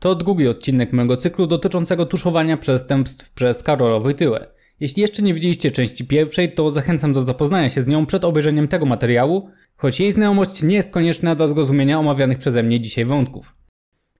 To drugi odcinek mojego cyklu dotyczącego tuszowania przestępstw przez Karolowy Tyłę. Jeśli jeszcze nie widzieliście części pierwszej, to zachęcam do zapoznania się z nią przed obejrzeniem tego materiału, choć jej znajomość nie jest konieczna do zrozumienia omawianych przeze mnie dzisiaj wątków.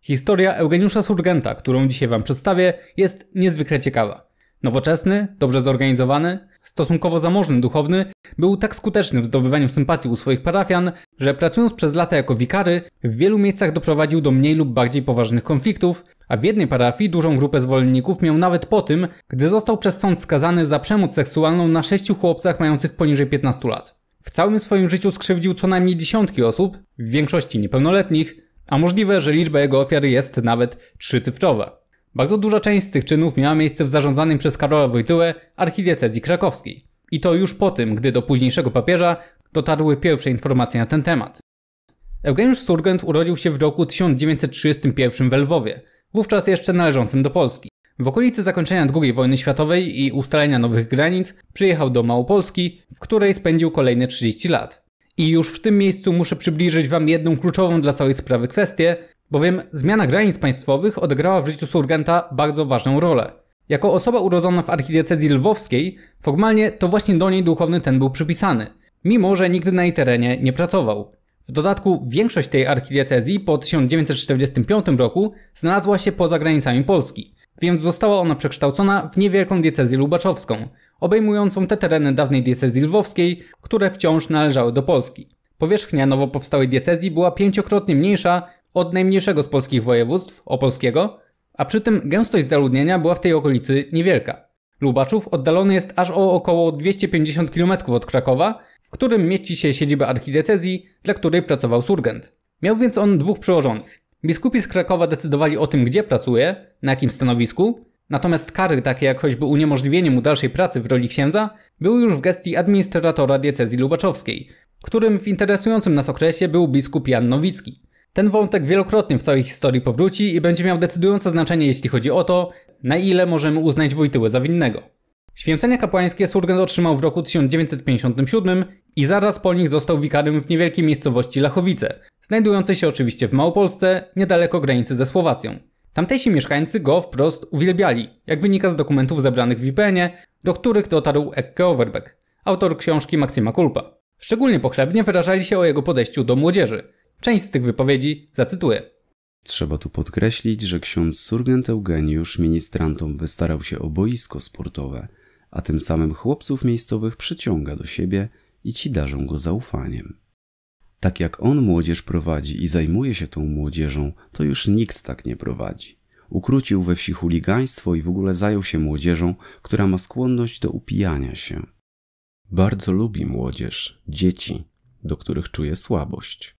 Historia Eugeniusza Surgenta, którą dzisiaj Wam przedstawię, jest niezwykle ciekawa. Nowoczesny, dobrze zorganizowany, stosunkowo zamożny duchowny, był tak skuteczny w zdobywaniu sympatii u swoich parafian, że pracując przez lata jako wikary, w wielu miejscach doprowadził do mniej lub bardziej poważnych konfliktów, a w jednej parafii dużą grupę zwolenników miał nawet po tym, gdy został przez sąd skazany za przemoc seksualną na sześciu chłopcach mających poniżej 15 lat. W całym swoim życiu skrzywdził co najmniej dziesiątki osób, w większości niepełnoletnich, a możliwe, że liczba jego ofiar jest nawet trzycyfrowa. Bardzo duża część z tych czynów miała miejsce w zarządzanym przez Karola Wojtyłę archidiecezji krakowskiej. I to już po tym, gdy do późniejszego papieża dotarły pierwsze informacje na ten temat. Eugeniusz Surgent urodził się w roku 1931 w Lwowie, wówczas jeszcze należącym do Polski. W okolicy zakończenia II wojny światowej i ustalenia nowych granic przyjechał do Małopolski, w której spędził kolejne 30 lat. I już w tym miejscu muszę przybliżyć Wam jedną kluczową dla całej sprawy kwestię, bowiem zmiana granic państwowych odegrała w życiu Surgenta bardzo ważną rolę. Jako osoba urodzona w archidiecezji lwowskiej, formalnie to właśnie do niej duchowny ten był przypisany, mimo że nigdy na jej terenie nie pracował. W dodatku większość tej archidiecezji po 1945 roku znalazła się poza granicami Polski, więc została ona przekształcona w niewielką diecezję lubaczowską, obejmującą te tereny dawnej diecezji lwowskiej, które wciąż należały do Polski. Powierzchnia nowo powstałej diecezji była pięciokrotnie mniejsza od najmniejszego z polskich województw, opolskiego, a przy tym gęstość zaludnienia była w tej okolicy niewielka. Lubaczów oddalony jest aż o około 250 km od Krakowa, w którym mieści się siedziba archidiecezji, dla której pracował Surgent. Miał więc on dwóch przełożonych. Biskupi z Krakowa decydowali o tym, gdzie pracuje, na jakim stanowisku, natomiast kary takie jak choćby uniemożliwienie mu dalszej pracy w roli księdza były już w gestii administratora diecezji lubaczowskiej, którym w interesującym nas okresie był biskup Jan Nowicki. Ten wątek wielokrotnie w całej historii powróci i będzie miał decydujące znaczenie, jeśli chodzi o to, na ile możemy uznać Wojtyłę za winnego. Święcenia kapłańskie Surgent otrzymał w roku 1957 i zaraz po nich został wikarym w niewielkiej miejscowości Lachowice, znajdującej się oczywiście w Małopolsce, niedaleko granicy ze Słowacją. Tamtejsi mieszkańcy go wprost uwielbiali, jak wynika z dokumentów zebranych w ipn do których dotarł Ekke Overbeck, autor książki Maxima Kulpa. Szczególnie pochlebnie wyrażali się o jego podejściu do młodzieży – Część z tych wypowiedzi zacytuję. Trzeba tu podkreślić, że ksiądz Surgent Eugeniusz ministrantom wystarał się o boisko sportowe, a tym samym chłopców miejscowych przyciąga do siebie i ci darzą go zaufaniem. Tak jak on młodzież prowadzi i zajmuje się tą młodzieżą, to już nikt tak nie prowadzi. Ukrócił we wsi chuligaństwo i w ogóle zajął się młodzieżą, która ma skłonność do upijania się. Bardzo lubi młodzież, dzieci, do których czuje słabość.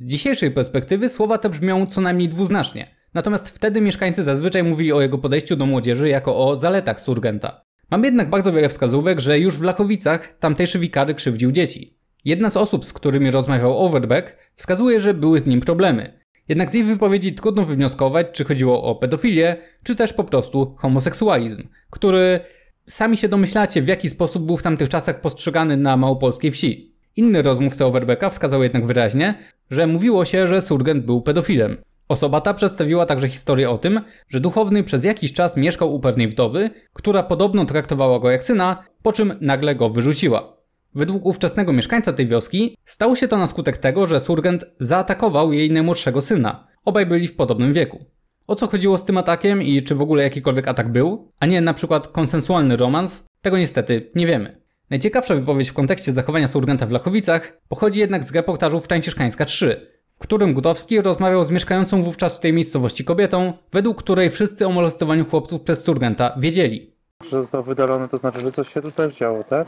Z dzisiejszej perspektywy słowa te brzmią co najmniej dwuznacznie, natomiast wtedy mieszkańcy zazwyczaj mówili o jego podejściu do młodzieży jako o zaletach surgenta. Mam jednak bardzo wiele wskazówek, że już w Lachowicach tamtejszy wikary krzywdził dzieci. Jedna z osób, z którymi rozmawiał Overbeck, wskazuje, że były z nim problemy. Jednak z jej wypowiedzi trudno wywnioskować, czy chodziło o pedofilię, czy też po prostu homoseksualizm, który sami się domyślacie, w jaki sposób był w tamtych czasach postrzegany na małopolskiej wsi. Inny rozmówca Overbecka wskazał jednak wyraźnie, że mówiło się, że Surgent był pedofilem. Osoba ta przedstawiła także historię o tym, że duchowny przez jakiś czas mieszkał u pewnej wdowy, która podobno traktowała go jak syna, po czym nagle go wyrzuciła. Według ówczesnego mieszkańca tej wioski stało się to na skutek tego, że Surgent zaatakował jej najmłodszego syna. Obaj byli w podobnym wieku. O co chodziło z tym atakiem i czy w ogóle jakikolwiek atak był, a nie na przykład konsensualny romans, tego niestety nie wiemy. Najciekawsza wypowiedź w kontekście zachowania surgenta w Lachowicach pochodzi jednak z reportażu Franciszkańska 3, w którym Gutowski rozmawiał z mieszkającą wówczas w tej miejscowości kobietą, według której wszyscy o molestowaniu chłopców przez surgenta wiedzieli. Że został wydalony, to znaczy, że coś się tutaj działo, tak?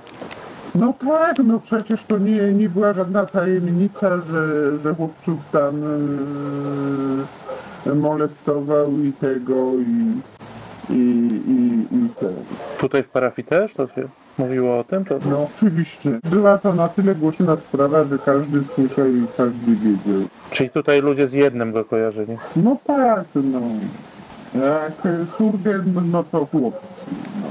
No tak, no przecież to nie, nie była żadna tajemnica, że, że chłopców tam yy, molestował i tego i, i, i, i ten. Tutaj w parafii też to się mówiło o tym, to? No oczywiście. Była to na tyle głośna sprawa, że każdy słyszał i każdy wiedział. Czyli tutaj ludzie z jednym go kojarzyli. No tak, no. Jak Surgen, no to chłopcy. No.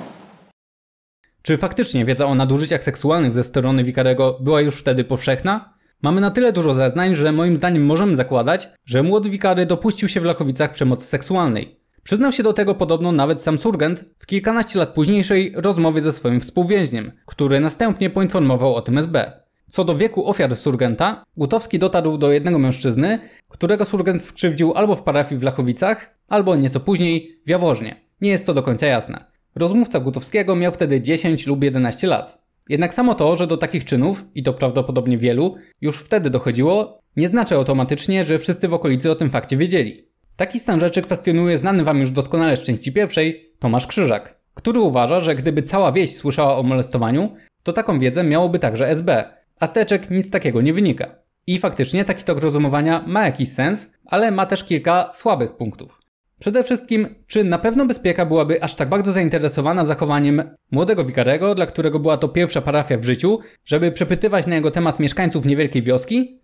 Czy faktycznie wiedza o nadużyciach seksualnych ze strony Wikarego była już wtedy powszechna? Mamy na tyle dużo zeznań, że moim zdaniem możemy zakładać, że młody Wikary dopuścił się w Lachowicach przemocy seksualnej. Przyznał się do tego podobno nawet sam Surgent w kilkanaście lat późniejszej rozmowie ze swoim współwięźniem, który następnie poinformował o tym SB. Co do wieku ofiar Surgenta, Gutowski dotarł do jednego mężczyzny, którego Surgent skrzywdził albo w parafii w Lachowicach, albo nieco później w Jaworznie. Nie jest to do końca jasne. Rozmówca Gutowskiego miał wtedy 10 lub 11 lat. Jednak samo to, że do takich czynów, i to prawdopodobnie wielu, już wtedy dochodziło, nie znaczy automatycznie, że wszyscy w okolicy o tym fakcie wiedzieli. Taki stan rzeczy kwestionuje znany wam już doskonale z części pierwszej Tomasz Krzyżak, który uważa, że gdyby cała wieś słyszała o molestowaniu, to taką wiedzę miałoby także SB, a z teczek nic takiego nie wynika. I faktycznie taki tok rozumowania ma jakiś sens, ale ma też kilka słabych punktów. Przede wszystkim, czy na pewno bezpieka byłaby aż tak bardzo zainteresowana zachowaniem młodego wikarego, dla którego była to pierwsza parafia w życiu, żeby przepytywać na jego temat mieszkańców niewielkiej wioski?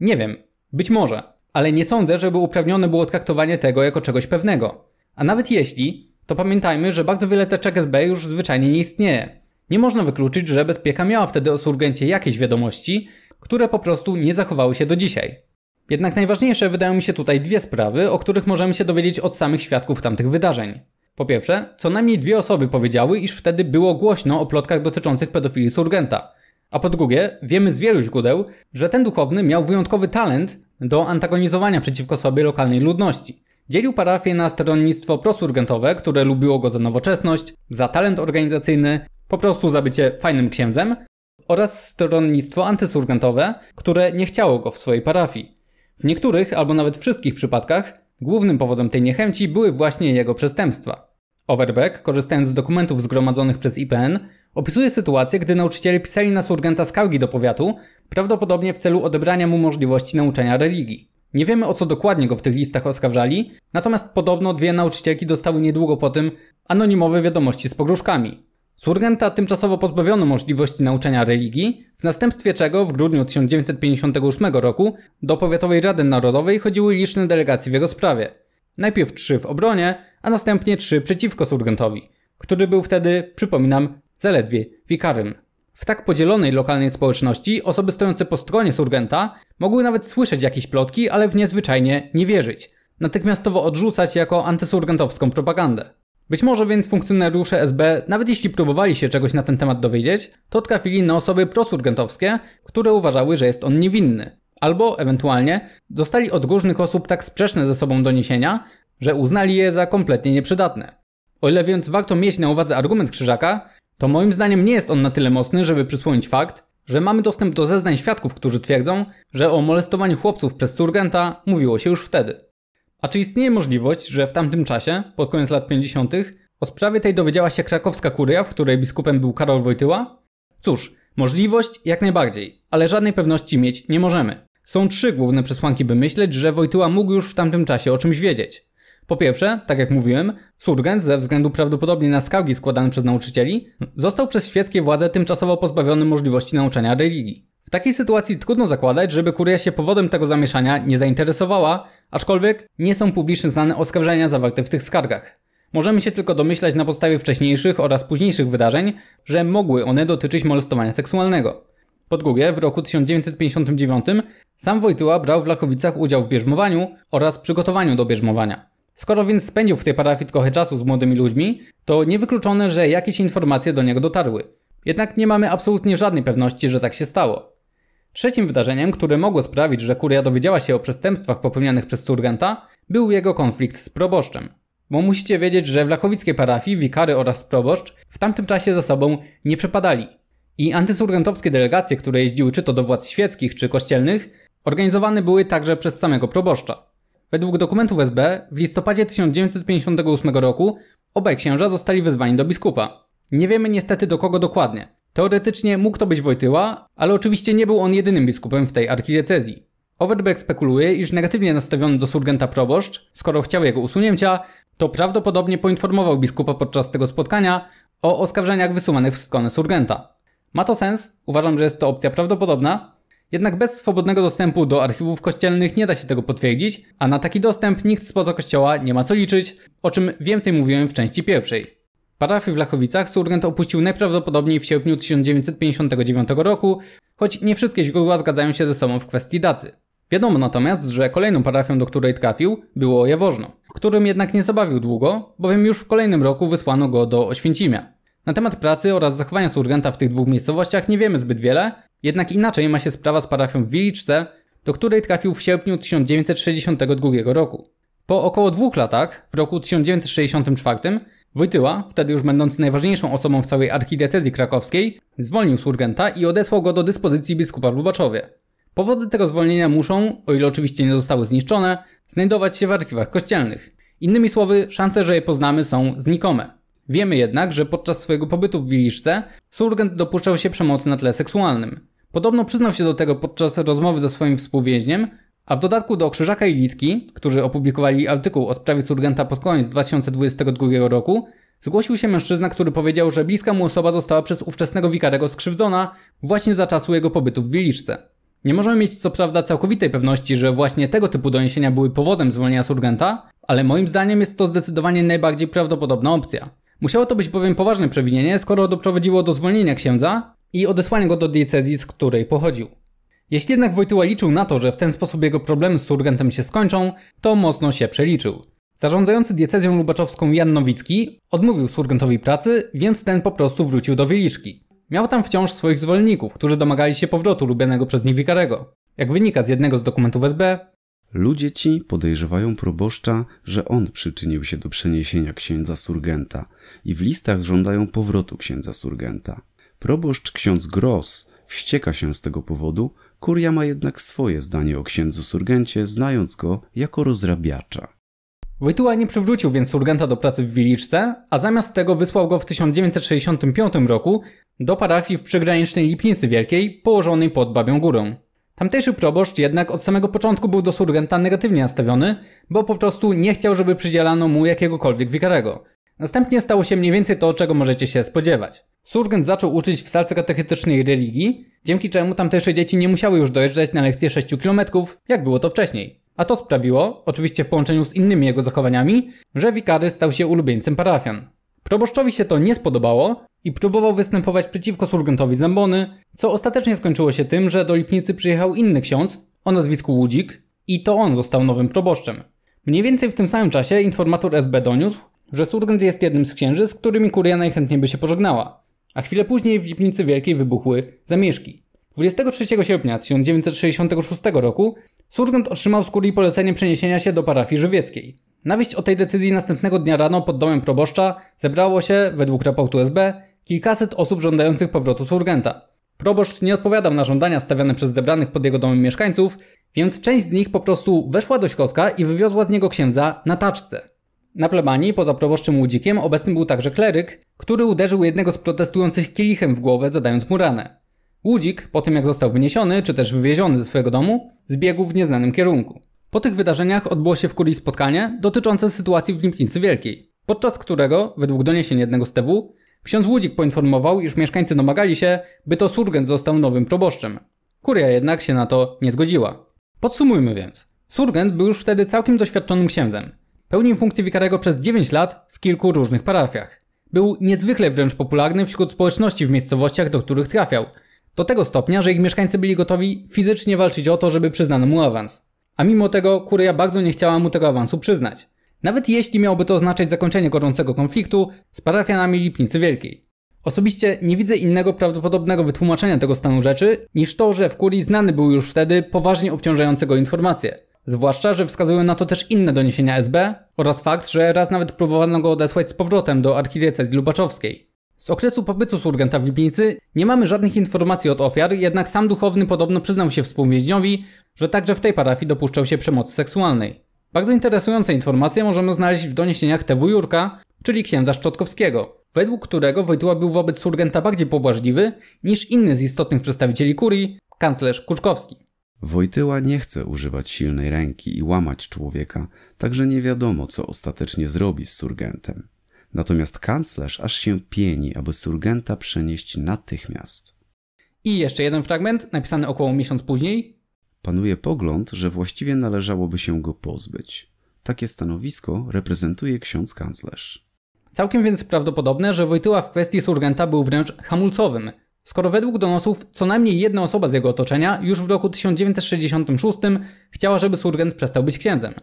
Nie wiem, być może ale nie sądzę, żeby uprawnione było traktowanie tego jako czegoś pewnego. A nawet jeśli, to pamiętajmy, że bardzo wiele teczek SB już zwyczajnie nie istnieje. Nie można wykluczyć, że bezpieka miała wtedy o surgencie jakieś wiadomości, które po prostu nie zachowały się do dzisiaj. Jednak najważniejsze wydają mi się tutaj dwie sprawy, o których możemy się dowiedzieć od samych świadków tamtych wydarzeń. Po pierwsze, co najmniej dwie osoby powiedziały, iż wtedy było głośno o plotkach dotyczących pedofilii surgenta. A po drugie, wiemy z wielu źródeł, że ten duchowny miał wyjątkowy talent do antagonizowania przeciwko sobie lokalnej ludności. Dzielił parafię na stronnictwo prosurgentowe, które lubiło go za nowoczesność, za talent organizacyjny, po prostu za bycie fajnym księdzem, oraz stronnictwo antysurgentowe, które nie chciało go w swojej parafii. W niektórych, albo nawet wszystkich przypadkach, głównym powodem tej niechęci były właśnie jego przestępstwa. Overbeck, korzystając z dokumentów zgromadzonych przez IPN, Opisuje sytuację, gdy nauczyciele pisali na surgenta skargi do powiatu, prawdopodobnie w celu odebrania mu możliwości nauczania religii. Nie wiemy o co dokładnie go w tych listach oskarżali, natomiast podobno dwie nauczycielki dostały niedługo po tym anonimowe wiadomości z pogróżkami. Surgenta tymczasowo pozbawiono możliwości nauczania religii, w następstwie czego w grudniu 1958 roku do Powiatowej Rady Narodowej chodziły liczne delegacje w jego sprawie. Najpierw trzy w obronie, a następnie trzy przeciwko Surgentowi, który był wtedy, przypominam, zaledwie wikarym W tak podzielonej lokalnej społeczności osoby stojące po stronie surgenta mogły nawet słyszeć jakieś plotki, ale w niezwyczajnie nie wierzyć. Natychmiastowo odrzucać jako antysurgentowską propagandę. Być może więc funkcjonariusze SB, nawet jeśli próbowali się czegoś na ten temat dowiedzieć, to trafili na osoby prosurgentowskie, które uważały, że jest on niewinny. Albo, ewentualnie, dostali od różnych osób tak sprzeczne ze sobą doniesienia, że uznali je za kompletnie nieprzydatne. O ile więc warto mieć na uwadze argument Krzyżaka, to moim zdaniem nie jest on na tyle mocny, żeby przysłonić fakt, że mamy dostęp do zeznań świadków, którzy twierdzą, że o molestowaniu chłopców przez surgenta mówiło się już wtedy. A czy istnieje możliwość, że w tamtym czasie, pod koniec lat 50., o sprawie tej dowiedziała się krakowska kuria, w której biskupem był Karol Wojtyła? Cóż, możliwość jak najbardziej, ale żadnej pewności mieć nie możemy. Są trzy główne przesłanki, by myśleć, że Wojtyła mógł już w tamtym czasie o czymś wiedzieć. Po pierwsze, tak jak mówiłem, Surgens, ze względu prawdopodobnie na skargi składane przez nauczycieli, został przez świeckie władze tymczasowo pozbawiony możliwości nauczania religii. W takiej sytuacji trudno zakładać, żeby kuria się powodem tego zamieszania nie zainteresowała, aczkolwiek nie są publicznie znane oskarżenia zawarte w tych skargach. Możemy się tylko domyślać na podstawie wcześniejszych oraz późniejszych wydarzeń, że mogły one dotyczyć molestowania seksualnego. Po drugie, w roku 1959 sam Wojtyła brał w Lachowicach udział w bierzmowaniu oraz przygotowaniu do bierzmowania. Skoro więc spędził w tej parafii trochę czasu z młodymi ludźmi, to niewykluczone, że jakieś informacje do niego dotarły. Jednak nie mamy absolutnie żadnej pewności, że tak się stało. Trzecim wydarzeniem, które mogło sprawić, że kuria dowiedziała się o przestępstwach popełnianych przez Surganta, był jego konflikt z proboszczem. Bo musicie wiedzieć, że w lachowickiej parafii wikary oraz proboszcz w tamtym czasie za sobą nie przepadali. I antysurgentowskie delegacje, które jeździły czy to do władz świeckich, czy kościelnych, organizowane były także przez samego proboszcza. Według dokumentów SB w listopadzie 1958 roku obaj księża zostali wezwani do biskupa. Nie wiemy niestety do kogo dokładnie. Teoretycznie mógł to być Wojtyła, ale oczywiście nie był on jedynym biskupem w tej archidiecezji. Overbeck spekuluje, iż negatywnie nastawiony do surgenta proboszcz, skoro chciał jego usunięcia, to prawdopodobnie poinformował biskupa podczas tego spotkania o oskarżeniach wysuwanych w stronę surgenta. Ma to sens, uważam, że jest to opcja prawdopodobna, jednak bez swobodnego dostępu do archiwów kościelnych nie da się tego potwierdzić, a na taki dostęp nikt spoza kościoła nie ma co liczyć, o czym więcej mówiłem w części pierwszej. Parafii w Lachowicach Surgent opuścił najprawdopodobniej w sierpniu 1959 roku, choć nie wszystkie źródła zgadzają się ze sobą w kwestii daty. Wiadomo natomiast, że kolejną parafią, do której trafił, było Jaworzno, którym jednak nie zabawił długo, bowiem już w kolejnym roku wysłano go do Oświęcimia. Na temat pracy oraz zachowania Surgenta w tych dwóch miejscowościach nie wiemy zbyt wiele, jednak inaczej ma się sprawa z parafią w Wiliczce, do której trafił w sierpniu 1962 roku. Po około dwóch latach, w roku 1964, Wojtyła, wtedy już będący najważniejszą osobą w całej archidiecezji krakowskiej, zwolnił surgenta i odesłał go do dyspozycji biskupa w Lubaczowie. Powody tego zwolnienia muszą, o ile oczywiście nie zostały zniszczone, znajdować się w archiwach kościelnych. Innymi słowy, szanse, że je poznamy są znikome. Wiemy jednak, że podczas swojego pobytu w Wiliszce Surgent dopuszczał się przemocy na tle seksualnym. Podobno przyznał się do tego podczas rozmowy ze swoim współwięźniem, a w dodatku do Krzyżaka i Litki, którzy opublikowali artykuł o sprawie Surgenta pod koniec 2022 roku, zgłosił się mężczyzna, który powiedział, że bliska mu osoba została przez ówczesnego wikarego skrzywdzona właśnie za czasu jego pobytu w Wiliszce. Nie możemy mieć co prawda całkowitej pewności, że właśnie tego typu doniesienia były powodem zwolnienia Surgenta, ale moim zdaniem jest to zdecydowanie najbardziej prawdopodobna opcja. Musiało to być bowiem poważne przewinienie, skoro doprowadziło do zwolnienia księdza i odesłania go do diecezji, z której pochodził. Jeśli jednak Wojtyła liczył na to, że w ten sposób jego problemy z surgentem się skończą, to mocno się przeliczył. Zarządzający diecezją lubaczowską Jan Nowicki odmówił surgentowi pracy, więc ten po prostu wrócił do Wieliczki. Miał tam wciąż swoich zwolenników, którzy domagali się powrotu lubianego przez nich wikarego. Jak wynika z jednego z dokumentów SB, Ludzie ci podejrzewają proboszcza, że on przyczynił się do przeniesienia księdza Surgenta i w listach żądają powrotu księdza Surgenta. Proboszcz ksiądz Gross wścieka się z tego powodu, Kuria ma jednak swoje zdanie o księdzu Surgencie, znając go jako rozrabiacza. Wojtyła nie przywrócił więc Surgenta do pracy w Wiliczce, a zamiast tego wysłał go w 1965 roku do parafii w przygranicznej Lipnicy Wielkiej, położonej pod Babią Górą. Tamtejszy proboszcz jednak od samego początku był do surgenta negatywnie nastawiony, bo po prostu nie chciał, żeby przydzielano mu jakiegokolwiek wikarego. Następnie stało się mniej więcej to, czego możecie się spodziewać. Surgent zaczął uczyć w salce katechetycznej religii, dzięki czemu tamtejsze dzieci nie musiały już dojeżdżać na lekcje 6 km, jak było to wcześniej. A to sprawiło, oczywiście w połączeniu z innymi jego zachowaniami, że wikary stał się ulubieńcem parafian. Proboszczowi się to nie spodobało i próbował występować przeciwko surgentowi Zambony, co ostatecznie skończyło się tym, że do Lipnicy przyjechał inny ksiądz o nazwisku Łudzik i to on został nowym proboszczem. Mniej więcej w tym samym czasie informator SB doniósł, że surgent jest jednym z księży, z którymi kuria najchętniej by się pożegnała. A chwilę później w Lipnicy Wielkiej wybuchły zamieszki. 23 sierpnia 1966 roku Surgent otrzymał z kurii polecenie przeniesienia się do parafii żywieckiej. Na wieść o tej decyzji następnego dnia rano pod domem proboszcza zebrało się, według raportu SB, kilkaset osób żądających powrotu surgenta. Proboszcz nie odpowiadał na żądania stawiane przez zebranych pod jego domem mieszkańców, więc część z nich po prostu weszła do środka i wywiozła z niego księdza na taczce. Na plebanii poza proboszczym łudzikiem obecny był także kleryk, który uderzył jednego z protestujących kielichem w głowę, zadając mu ranę. Łudzik, po tym jak został wyniesiony czy też wywieziony ze swojego domu, zbiegł w nieznanym kierunku. Po tych wydarzeniach odbyło się w Kurii spotkanie dotyczące sytuacji w Limpnicy Wielkiej, podczas którego, według doniesień jednego z TW, ksiądz Łudzik poinformował, iż mieszkańcy domagali się, by to Surgent został nowym proboszczem. Kuria jednak się na to nie zgodziła. Podsumujmy więc. Surgent był już wtedy całkiem doświadczonym księdzem. Pełnił funkcję wikarego przez 9 lat w kilku różnych parafiach. Był niezwykle wręcz popularny wśród społeczności w miejscowościach, do których trafiał. Do tego stopnia, że ich mieszkańcy byli gotowi fizycznie walczyć o to, żeby przyznano mu awans. A mimo tego kuria bardzo nie chciała mu tego awansu przyznać. Nawet jeśli miałoby to oznaczać zakończenie gorącego konfliktu z parafianami Lipnicy Wielkiej. Osobiście nie widzę innego prawdopodobnego wytłumaczenia tego stanu rzeczy, niż to, że w Kurii znany był już wtedy poważnie obciążającego informacje. Zwłaszcza, że wskazują na to też inne doniesienia SB oraz fakt, że raz nawet próbowano go odesłać z powrotem do archidiecezji lubaczowskiej. Z okresu pobytu surgenta w Lipnicy nie mamy żadnych informacji od ofiar, jednak sam duchowny podobno przyznał się współwięźniowi, że także w tej parafii dopuszczał się przemocy seksualnej. Bardzo interesujące informacje możemy znaleźć w doniesieniach TW Jurka, czyli księdza Szczotkowskiego, według którego Wojtyła był wobec surgenta bardziej pobłażliwy niż inny z istotnych przedstawicieli kurii, kanclerz Kuczkowski. Wojtyła nie chce używać silnej ręki i łamać człowieka, także nie wiadomo, co ostatecznie zrobi z surgentem. Natomiast kanclerz aż się pieni, aby surgenta przenieść natychmiast. I jeszcze jeden fragment, napisany około miesiąc później, Panuje pogląd, że właściwie należałoby się go pozbyć. Takie stanowisko reprezentuje ksiądz kanclerz. Całkiem więc prawdopodobne, że Wojtyła w kwestii surgenta był wręcz hamulcowym, skoro według donosów co najmniej jedna osoba z jego otoczenia już w roku 1966 chciała, żeby surgent przestał być księdzem.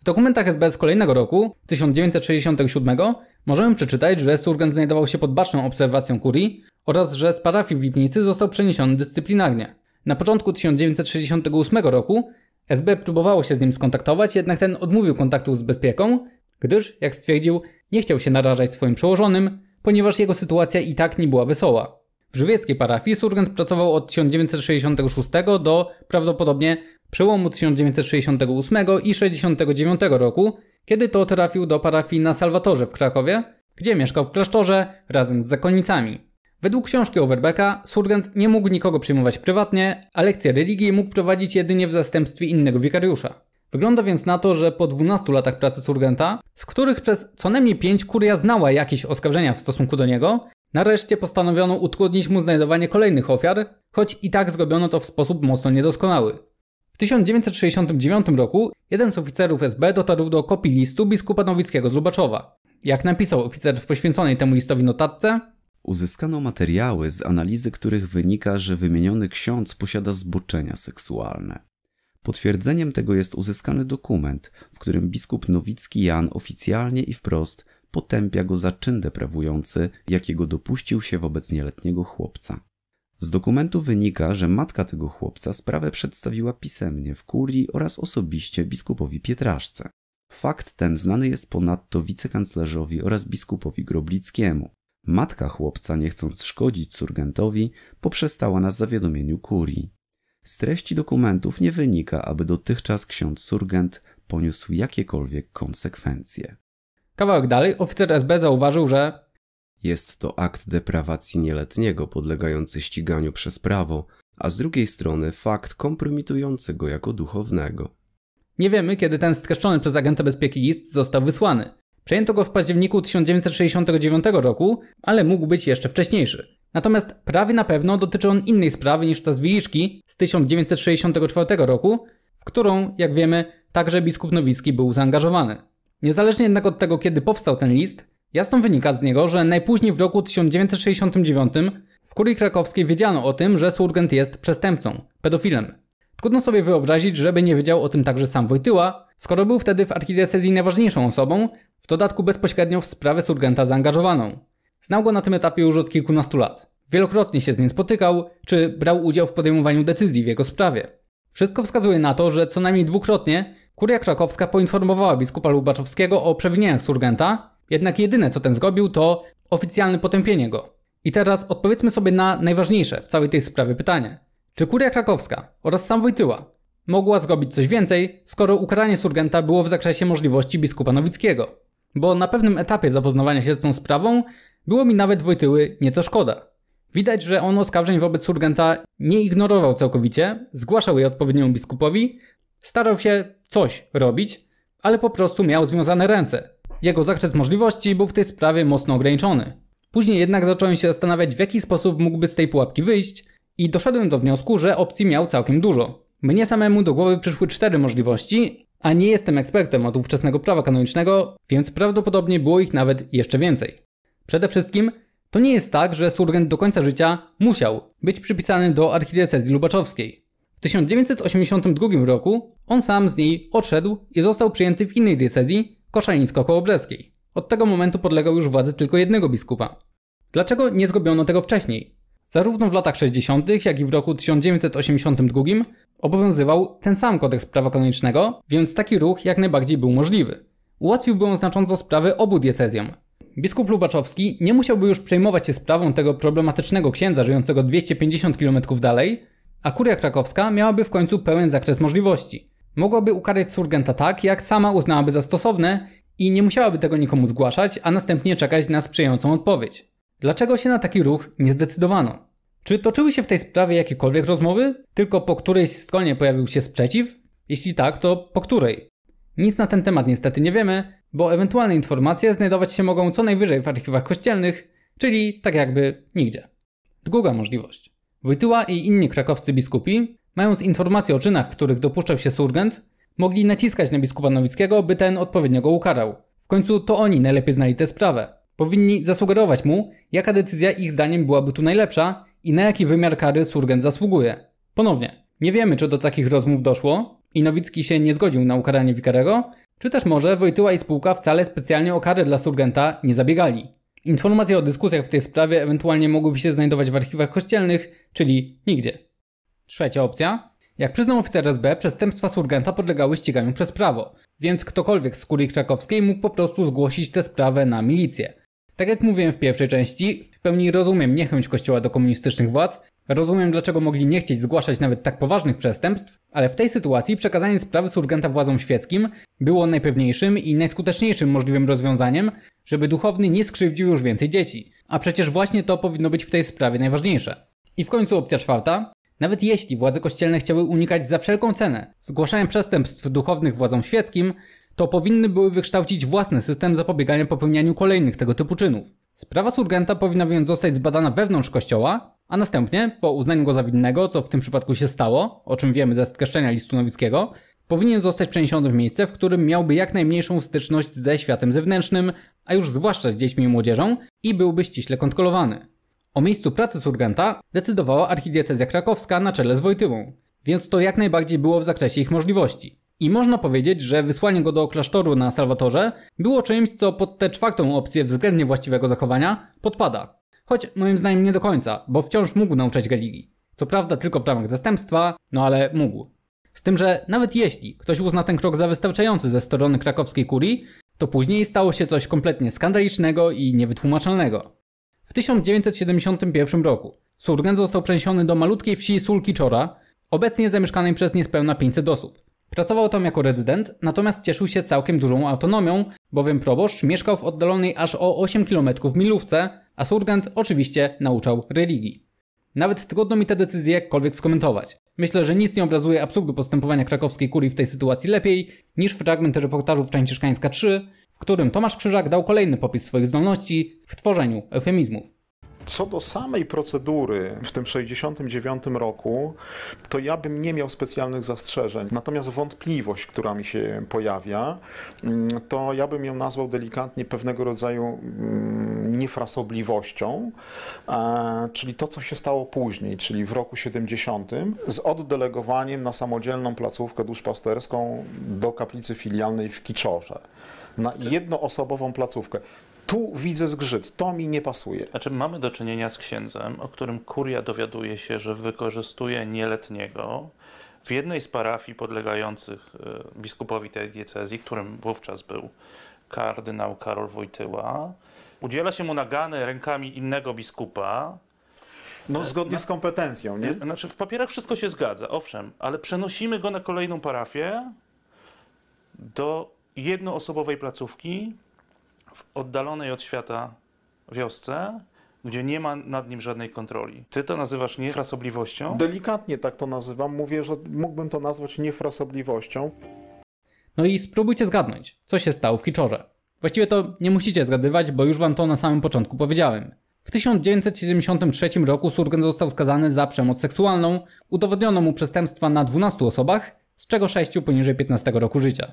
W dokumentach SBS z kolejnego roku, 1967, możemy przeczytać, że surgent znajdował się pod baczną obserwacją kurii oraz że z parafii w Lipnicy został przeniesiony dyscyplinarnie. Na początku 1968 roku SB próbowało się z nim skontaktować, jednak ten odmówił kontaktu z bezpieką, gdyż, jak stwierdził, nie chciał się narażać swoim przełożonym, ponieważ jego sytuacja i tak nie była wesoła. W żywieckiej parafii Surgent pracował od 1966 do prawdopodobnie przełomu 1968 i 69 roku, kiedy to trafił do parafii na Salwatorze w Krakowie, gdzie mieszkał w klasztorze razem z zakonnicami. Według książki Overbecka Surgent nie mógł nikogo przyjmować prywatnie, a lekcje religii mógł prowadzić jedynie w zastępstwie innego wikariusza. Wygląda więc na to, że po 12 latach pracy Surgenta, z których przez co najmniej 5 kuria znała jakieś oskarżenia w stosunku do niego, nareszcie postanowiono utrudnić mu znajdowanie kolejnych ofiar, choć i tak zrobiono to w sposób mocno niedoskonały. W 1969 roku jeden z oficerów SB dotarł do kopii listu biskupa Nowickiego z Lubaczowa. Jak napisał oficer w poświęconej temu listowi notatce, Uzyskano materiały, z analizy których wynika, że wymieniony ksiądz posiada zboczenia seksualne. Potwierdzeniem tego jest uzyskany dokument, w którym biskup Nowicki Jan oficjalnie i wprost potępia go za czyn deprawujący, jakiego dopuścił się wobec nieletniego chłopca. Z dokumentu wynika, że matka tego chłopca sprawę przedstawiła pisemnie w kurii oraz osobiście biskupowi Pietraszce. Fakt ten znany jest ponadto wicekanclerzowi oraz biskupowi Groblickiemu. Matka chłopca, nie chcąc szkodzić surgentowi, poprzestała na zawiadomieniu kurii. Z treści dokumentów nie wynika, aby dotychczas ksiądz surgent poniósł jakiekolwiek konsekwencje. Kawałek dalej oficer SB zauważył, że jest to akt deprawacji nieletniego podlegający ściganiu przez prawo, a z drugiej strony fakt kompromitujący go jako duchownego. Nie wiemy, kiedy ten streszczony przez agenta bezpieki list został wysłany. Przejęto go w październiku 1969 roku, ale mógł być jeszcze wcześniejszy. Natomiast prawie na pewno dotyczy on innej sprawy niż ta z Wiliczki z 1964 roku, w którą, jak wiemy, także biskup Nowicki był zaangażowany. Niezależnie jednak od tego, kiedy powstał ten list, jasno wynika z niego, że najpóźniej w roku 1969 w kurii krakowskiej wiedziano o tym, że Surgent jest przestępcą, pedofilem. Trudno sobie wyobrazić, żeby nie wiedział o tym także sam Wojtyła, skoro był wtedy w archidiecezji najważniejszą osobą, w dodatku bezpośrednio w sprawę Surgenta zaangażowaną. Znał go na tym etapie już od kilkunastu lat. Wielokrotnie się z nim spotykał, czy brał udział w podejmowaniu decyzji w jego sprawie. Wszystko wskazuje na to, że co najmniej dwukrotnie kuria krakowska poinformowała biskupa Lubaczowskiego o przewinieniach Surgenta, jednak jedyne co ten zrobił to oficjalne potępienie go. I teraz odpowiedzmy sobie na najważniejsze w całej tej sprawie pytanie. Czy kuria krakowska oraz sam Wojtyła mogła zrobić coś więcej, skoro ukaranie Surgenta było w zakresie możliwości biskupa Nowickiego? bo na pewnym etapie zapoznawania się z tą sprawą było mi nawet Wojtyły nieco szkoda. Widać, że on oskarżeń wobec Surgenta nie ignorował całkowicie, zgłaszał je odpowiedniemu biskupowi, starał się coś robić, ale po prostu miał związane ręce. Jego zakres możliwości był w tej sprawie mocno ograniczony. Później jednak zacząłem się zastanawiać, w jaki sposób mógłby z tej pułapki wyjść i doszedłem do wniosku, że opcji miał całkiem dużo. Mnie samemu do głowy przyszły cztery możliwości, a nie jestem ekspertem od ówczesnego prawa kanonicznego, więc prawdopodobnie było ich nawet jeszcze więcej. Przede wszystkim to nie jest tak, że surgent do końca życia musiał być przypisany do archidiecezji lubaczowskiej. W 1982 roku on sam z niej odszedł i został przyjęty w innej diecezji, koszalińsko-kołobrzeskiej. Od tego momentu podlegał już władzy tylko jednego biskupa. Dlaczego nie zrobiono tego wcześniej? Zarówno w latach 60., jak i w roku 1982 obowiązywał ten sam kodeks prawa kanonicznego, więc taki ruch jak najbardziej był możliwy. Ułatwiłby on znacząco sprawy obu diecezjom. Biskup Lubaczowski nie musiałby już przejmować się sprawą tego problematycznego księdza żyjącego 250 km dalej, a kuria krakowska miałaby w końcu pełen zakres możliwości. Mogłaby ukarać surgenta tak, jak sama uznałaby za stosowne i nie musiałaby tego nikomu zgłaszać, a następnie czekać na sprzyjającą odpowiedź. Dlaczego się na taki ruch nie zdecydowano? Czy toczyły się w tej sprawie jakiekolwiek rozmowy? Tylko po której stronie pojawił się sprzeciw? Jeśli tak, to po której? Nic na ten temat niestety nie wiemy, bo ewentualne informacje znajdować się mogą co najwyżej w archiwach kościelnych, czyli tak jakby nigdzie. Druga możliwość. Wojtyła i inni krakowscy biskupi, mając informacje o czynach, których dopuszczał się surgent, mogli naciskać na biskupa Nowickiego, by ten odpowiednio go ukarał. W końcu to oni najlepiej znali tę sprawę. Powinni zasugerować mu, jaka decyzja ich zdaniem byłaby tu najlepsza i na jaki wymiar kary Surgen zasługuje. Ponownie, nie wiemy, czy do takich rozmów doszło i Nowicki się nie zgodził na ukaranie Wikarego, czy też może Wojtyła i spółka wcale specjalnie o karę dla Surgenta nie zabiegali. Informacje o dyskusjach w tej sprawie ewentualnie mogłyby się znajdować w archiwach kościelnych, czyli nigdzie. Trzecia opcja. Jak przyznał oficer SB, przestępstwa Surgenta podlegały ściganiu przez prawo, więc ktokolwiek z kurii krakowskiej mógł po prostu zgłosić tę sprawę na milicję. Tak jak mówiłem w pierwszej części, w pełni rozumiem niechęć kościoła do komunistycznych władz, rozumiem dlaczego mogli nie chcieć zgłaszać nawet tak poważnych przestępstw, ale w tej sytuacji przekazanie sprawy surgenta władzom świeckim było najpewniejszym i najskuteczniejszym możliwym rozwiązaniem, żeby duchowny nie skrzywdził już więcej dzieci. A przecież właśnie to powinno być w tej sprawie najważniejsze. I w końcu opcja czwarta. Nawet jeśli władze kościelne chciały unikać za wszelką cenę zgłaszania przestępstw duchownych władzom świeckim, to powinny były wykształcić własny system zapobiegania popełnianiu kolejnych tego typu czynów. Sprawa surgenta powinna więc zostać zbadana wewnątrz kościoła, a następnie, po uznaniu go za winnego, co w tym przypadku się stało, o czym wiemy ze skeszczenia listu nowickiego, powinien zostać przeniesiony w miejsce, w którym miałby jak najmniejszą styczność ze światem zewnętrznym, a już zwłaszcza z dziećmi i młodzieżą, i byłby ściśle kontrolowany. O miejscu pracy surgenta decydowała archidiecezja krakowska na czele z Wojtyłą, więc to jak najbardziej było w zakresie ich możliwości. I można powiedzieć, że wysłanie go do klasztoru na Salwatorze było czymś, co pod tę czwartą opcję względnie właściwego zachowania podpada. Choć moim zdaniem nie do końca, bo wciąż mógł nauczać religii. Co prawda tylko w ramach zastępstwa, no ale mógł. Z tym, że nawet jeśli ktoś uzna ten krok za wystarczający ze strony krakowskiej kurii, to później stało się coś kompletnie skandalicznego i niewytłumaczalnego. W 1971 roku Surgen został przeniesiony do malutkiej wsi Czora, obecnie zamieszkanej przez niespełna 500 osób. Pracował tam jako rezydent, natomiast cieszył się całkiem dużą autonomią, bowiem proboszcz mieszkał w oddalonej aż o 8 km milówce, a surgent oczywiście nauczał religii. Nawet trudno mi tę decyzję jakkolwiek skomentować. Myślę, że nic nie obrazuje absurdu postępowania krakowskiej kurii w tej sytuacji lepiej niż fragment reportażu Franciszkańska 3, w którym Tomasz Krzyżak dał kolejny popis swoich zdolności w tworzeniu eufemizmów. Co do samej procedury w tym 69 roku, to ja bym nie miał specjalnych zastrzeżeń. Natomiast wątpliwość, która mi się pojawia, mm, to ja bym ją nazwał delikatnie pewnego rodzaju mm, niefrasobliwością, czyli to, co się stało później, czyli w roku 70, z oddelegowaniem na samodzielną placówkę duszpasterską do kaplicy filialnej w Kiczorze na jednoosobową placówkę tu widzę zgrzyt, to mi nie pasuje. Znaczy mamy do czynienia z księdzem, o którym kuria dowiaduje się, że wykorzystuje nieletniego. W jednej z parafii podlegających e, biskupowi tej diecezji, którym wówczas był kardynał Karol Wojtyła, udziela się mu nagany rękami innego biskupa, no zgodnie na, z kompetencją, nie? E, znaczy w papierach wszystko się zgadza, owszem, ale przenosimy go na kolejną parafię do jednoosobowej placówki, w oddalonej od świata wiosce, gdzie nie ma nad nim żadnej kontroli. Ty to nazywasz niefrasobliwością? Delikatnie tak to nazywam. Mówię, że mógłbym to nazwać niefrasobliwością. No i spróbujcie zgadnąć, co się stało w Kiczorze. Właściwie to nie musicie zgadywać, bo już wam to na samym początku powiedziałem. W 1973 roku Surgen został skazany za przemoc seksualną, udowodniono mu przestępstwa na 12 osobach, z czego 6 poniżej 15 roku życia.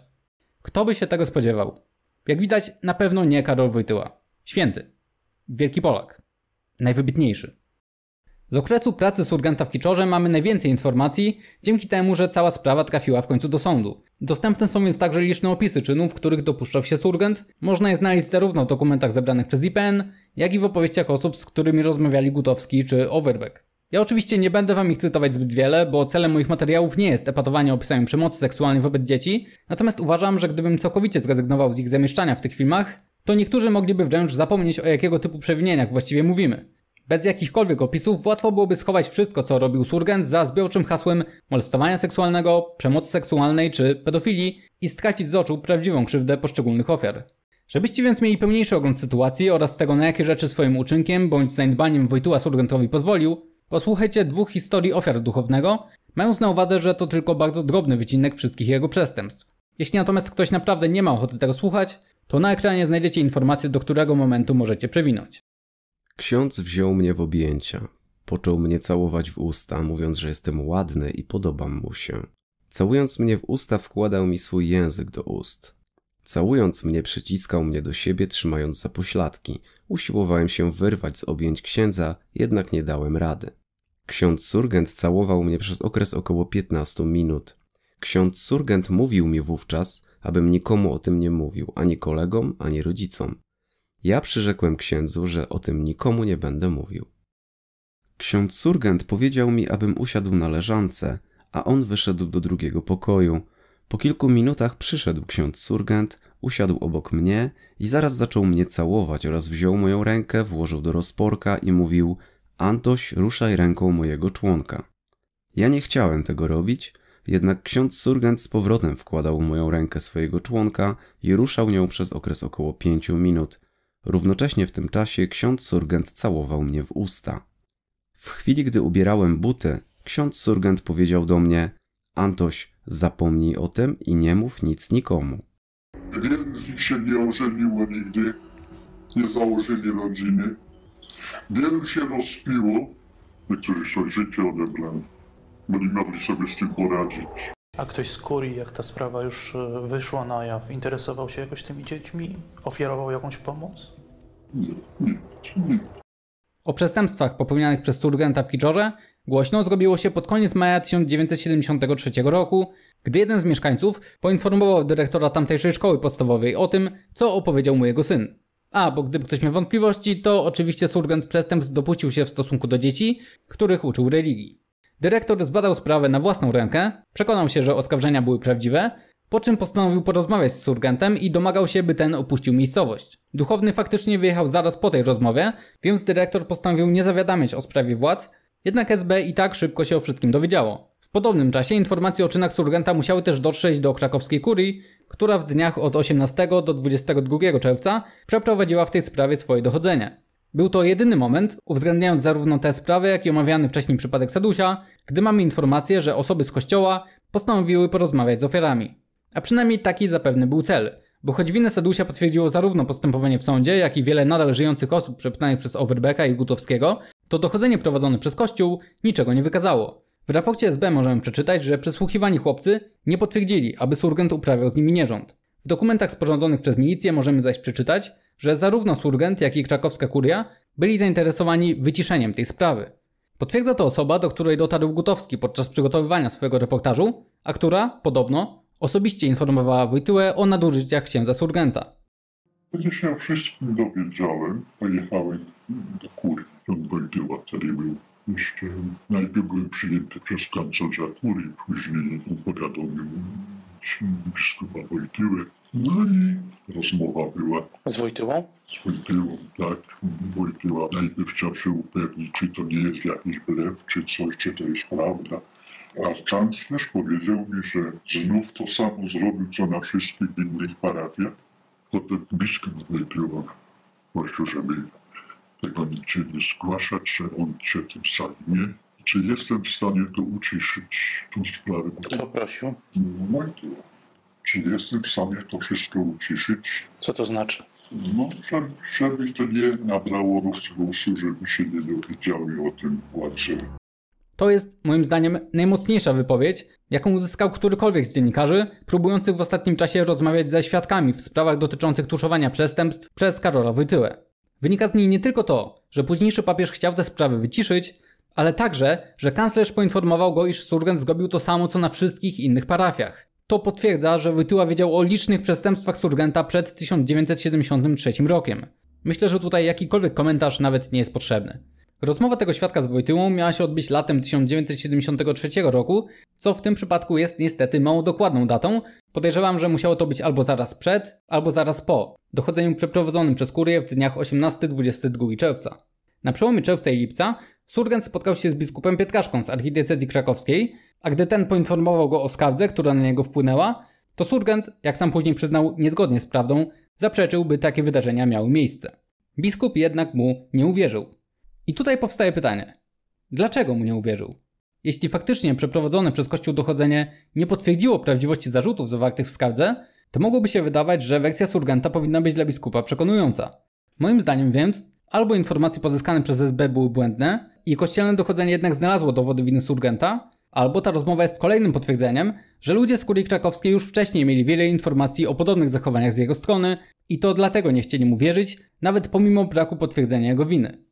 Kto by się tego spodziewał? Jak widać, na pewno nie Karol Wojtyła. Święty. Wielki Polak. Najwybitniejszy. Z okresu pracy surganta w Kiczorze mamy najwięcej informacji, dzięki temu, że cała sprawa trafiła w końcu do sądu. Dostępne są więc także liczne opisy czynów, których dopuszczał się surgent. Można je znaleźć zarówno w dokumentach zebranych przez IPN, jak i w opowieściach osób, z którymi rozmawiali Gutowski czy Overbeck. Ja oczywiście nie będę wam ich cytować zbyt wiele, bo celem moich materiałów nie jest epatowanie opisami przemocy seksualnej wobec dzieci, natomiast uważam, że gdybym całkowicie zrezygnował z ich zamieszczania w tych filmach, to niektórzy mogliby wręcz zapomnieć o jakiego typu przewinieniach właściwie mówimy. Bez jakichkolwiek opisów łatwo byłoby schować wszystko, co robił Surgent za zbiorczym hasłem molestowania seksualnego, przemocy seksualnej czy pedofilii i stracić z oczu prawdziwą krzywdę poszczególnych ofiar. Żebyście więc mieli pełniejszy ogląd sytuacji oraz tego, na jakie rzeczy swoim uczynkiem bądź zaniedbaniem Wojtuła Surgentowi pozwolił, Posłuchajcie dwóch historii ofiar duchownego, mając na uwadze, że to tylko bardzo drobny wycinek wszystkich jego przestępstw. Jeśli natomiast ktoś naprawdę nie ma ochoty tego słuchać, to na ekranie znajdziecie informację, do którego momentu możecie przewinąć. Ksiądz wziął mnie w objęcia. Począł mnie całować w usta, mówiąc, że jestem ładny i podobam mu się. Całując mnie w usta, wkładał mi swój język do ust. Całując mnie, przyciskał mnie do siebie, trzymając za pośladki – Usiłowałem się wyrwać z objęć księdza, jednak nie dałem rady. Ksiądz Surgent całował mnie przez okres około 15 minut. Ksiądz Surgent mówił mi wówczas, abym nikomu o tym nie mówił, ani kolegom, ani rodzicom. Ja przyrzekłem księdzu, że o tym nikomu nie będę mówił. Ksiądz Surgent powiedział mi, abym usiadł na leżance, a on wyszedł do drugiego pokoju. Po kilku minutach przyszedł ksiądz Surgent, usiadł obok mnie i zaraz zaczął mnie całować oraz wziął moją rękę, włożył do rozporka i mówił Antoś, ruszaj ręką mojego członka. Ja nie chciałem tego robić, jednak ksiądz Surgent z powrotem wkładał moją rękę swojego członka i ruszał nią przez okres około pięciu minut. Równocześnie w tym czasie ksiądz Surgent całował mnie w usta. W chwili, gdy ubierałem buty, ksiądz Surgent powiedział do mnie Antoś, zapomnij o tym i nie mów nic nikomu. Wielu z nich się nie ożeniło nigdy, nie założyli rodziny. Wielu się rozpiło, niektórzy są życie odebrali, bo nie mogli sobie z tym poradzić. A ktoś z kurii, jak ta sprawa już e, wyszła na jaw, interesował się jakoś tymi dziećmi? Ofiarował jakąś pomoc? Nie, nikt, nikt. O przestępstwach popełnianych przez Turgenta w Kiczorze głośno zrobiło się pod koniec maja 1973 roku, gdy jeden z mieszkańców poinformował dyrektora tamtejszej szkoły podstawowej o tym, co opowiedział mu jego syn. A, bo gdyby ktoś miał wątpliwości, to oczywiście surgent przestępstw dopuścił się w stosunku do dzieci, których uczył religii. Dyrektor zbadał sprawę na własną rękę, przekonał się, że oskarżenia były prawdziwe, po czym postanowił porozmawiać z surgentem i domagał się, by ten opuścił miejscowość. Duchowny faktycznie wyjechał zaraz po tej rozmowie, więc dyrektor postanowił nie zawiadamiać o sprawie władz, jednak SB i tak szybko się o wszystkim dowiedziało. W podobnym czasie informacje o czynach surgenta musiały też dotrzeć do krakowskiej kurii, która w dniach od 18 do 22 czerwca przeprowadziła w tej sprawie swoje dochodzenie. Był to jedyny moment, uwzględniając zarówno tę sprawę, jak i omawiany wcześniej przypadek Sadusia, gdy mamy informację, że osoby z kościoła postanowiły porozmawiać z ofiarami. A przynajmniej taki zapewne był cel – bo choć winę Sadusia potwierdziło zarówno postępowanie w sądzie, jak i wiele nadal żyjących osób przepytanych przez Overbecka i Gutowskiego, to dochodzenie prowadzone przez Kościół niczego nie wykazało. W raporcie SB możemy przeczytać, że przesłuchiwani chłopcy nie potwierdzili, aby Surgent uprawiał z nimi nierząd. W dokumentach sporządzonych przez milicję możemy zaś przeczytać, że zarówno Surgent, jak i krakowska kuria byli zainteresowani wyciszeniem tej sprawy. Potwierdza to osoba, do której dotarł Gutowski podczas przygotowywania swojego reportażu, a która, podobno, Osobiście informowała Wojtyłę o nadużyciach księdza Surgenta. Kiedy się o wszystkim dowiedziałem, pojechałem do kurii. Pan Wojtyła wtedy był jeszcze... Najpierw byłem przyjęty przez kanclerza kurii, później powiadomił biskupa Wojtyłę. No i rozmowa była. Z Wojtyłą? Z Wojtyłą, tak. Wojtyła najpierw chciał się upewnić, czy to nie jest jakiś brew, czy coś, czy to jest prawda. A kanclerz powiedział mi, że znów to samo zrobił, co na wszystkich innych parafiach. Potem biskup najpierw prosił, żeby tego nigdzie nie zgłaszać, że on się tym zajmie. Czy jestem w stanie to uciszyć, tą sprawę? Kto prosił? No, czy jestem w stanie to wszystko uciszyć? Co to znaczy? No, żeby, żeby to nie nabrało rozgłosu, żeby się nie dowiedziały o tym władze to jest moim zdaniem najmocniejsza wypowiedź, jaką uzyskał którykolwiek z dziennikarzy próbujących w ostatnim czasie rozmawiać ze świadkami w sprawach dotyczących tuszowania przestępstw przez Karola Wojtyłę. Wynika z niej nie tylko to, że późniejszy papież chciał te sprawy wyciszyć, ale także, że kanclerz poinformował go, iż Surgent zrobił to samo co na wszystkich innych parafiach. To potwierdza, że Wojtyła wiedział o licznych przestępstwach Surgenta przed 1973 rokiem. Myślę, że tutaj jakikolwiek komentarz nawet nie jest potrzebny. Rozmowa tego świadka z Wojtyłą miała się odbyć latem 1973 roku, co w tym przypadku jest niestety mało dokładną datą. Podejrzewam, że musiało to być albo zaraz przed, albo zaraz po dochodzeniu przeprowadzonym przez kurię w dniach 18-22 czerwca. Na przełomie czerwca i lipca Surgent spotkał się z biskupem Pietkaszką z archidiecezji krakowskiej, a gdy ten poinformował go o skardze, która na niego wpłynęła, to Surgent, jak sam później przyznał niezgodnie z prawdą, zaprzeczył, by takie wydarzenia miały miejsce. Biskup jednak mu nie uwierzył. I tutaj powstaje pytanie: dlaczego mu nie uwierzył? Jeśli faktycznie przeprowadzone przez Kościół dochodzenie nie potwierdziło prawdziwości zarzutów zawartych w skardze, to mogłoby się wydawać, że wersja surganta powinna być dla biskupa przekonująca. Moim zdaniem więc, albo informacje pozyskane przez SB były błędne i kościelne dochodzenie jednak znalazło dowody winy surganta, albo ta rozmowa jest kolejnym potwierdzeniem, że ludzie z kurii krakowskiej już wcześniej mieli wiele informacji o podobnych zachowaniach z jego strony i to dlatego nie chcieli mu wierzyć, nawet pomimo braku potwierdzenia jego winy.